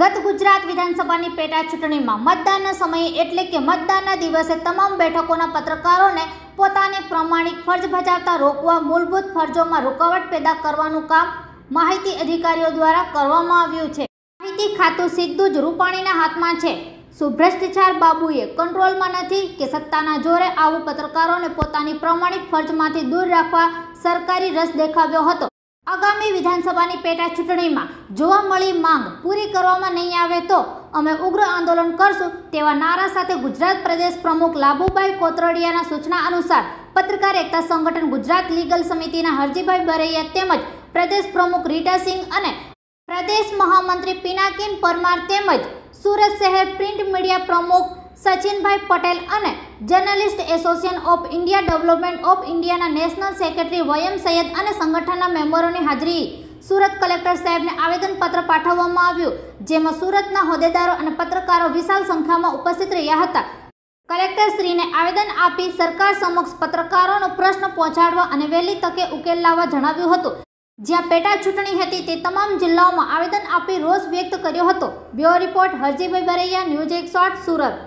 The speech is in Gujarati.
ગત ગુજરાત વિધાનસભાની પેટા ચૂંટણીમાં મતદાનના સમયે એટલે કે મતદાનના દિવસે તમામ બેઠકોના પત્રકારોને પોતાની પ્રમાણિક ફરજ બજાવતા રોકવા મૂળભૂત ફરજોમાં રૂકાવટ પેદા કરવાનું કામ માહિતી અધિકારીઓ દ્વારા કરવામાં આવ્યું છે માહિતી ખાતું સીધું જ રૂપાણીના હાથમાં છે સુભ્રષ્ટાચાર બાબુએ કંટ્રોલમાં નથી કે સત્તાના જોરે આવું પત્રકારોને પોતાની પ્રમાણિક ફરજમાંથી દૂર રાખવા સરકારી રસ દેખાવ્યો હતો આગામી વિધાનસભાની પેટા ચૂંટણીમાં જોવા મળી માંગ પૂરી કરવામાં નહીં આવે તો અમે ઉગ્ર આંદોલન કરશું તેવા નારા સાથે ગુજરાત પ્રદેશ પ્રમુખ લાભુભાઈ કોતરડિયાના સૂચના અનુસાર પત્રકાર એકતા સંગઠન ગુજરાત લીગલ સમિતિના હરજીભાઈ બરૈયા તેમજ પ્રદેશ પ્રમુખ રીટાસિંહ અને પ્રદેશ મહામંત્રી પિનાકીન પરમાર તેમજ સુરત શહેર પ્રિન્ટ મીડિયા પ્રમુખ સચિનભાઈ પટેલ અને journalist association of India development of ઇન્ડિયાના નેશનલ સેક્રેટરી વયમ સૈયદ અને સંગઠનના મેમ્બરોની હાજરી સુરત કલેક્ટર સાહેબને આવેદનપત્ર પાઠવવામાં આવ્યું જેમાં સુરતના હોદ્દેદારો અને પત્રકારો વિશાળ સંખ્યામાં ઉપસ્થિત રહ્યા હતા કલેક્ટરશ્રીને આવેદન આપી સરકાર સમક્ષ પત્રકારોનો પ્રશ્ન પહોંચાડવા અને વહેલી તકે ઉકેલ લાવવા જણાવ્યું હતું જ્યાં પેટા ચૂંટણી હતી તે તમામ જિલ્લાઓમાં આવેદન આપી રોષ વ્યક્ત કર્યો હતો bureau report Harjibhai Baraiya news એક શોર્ટ સુરત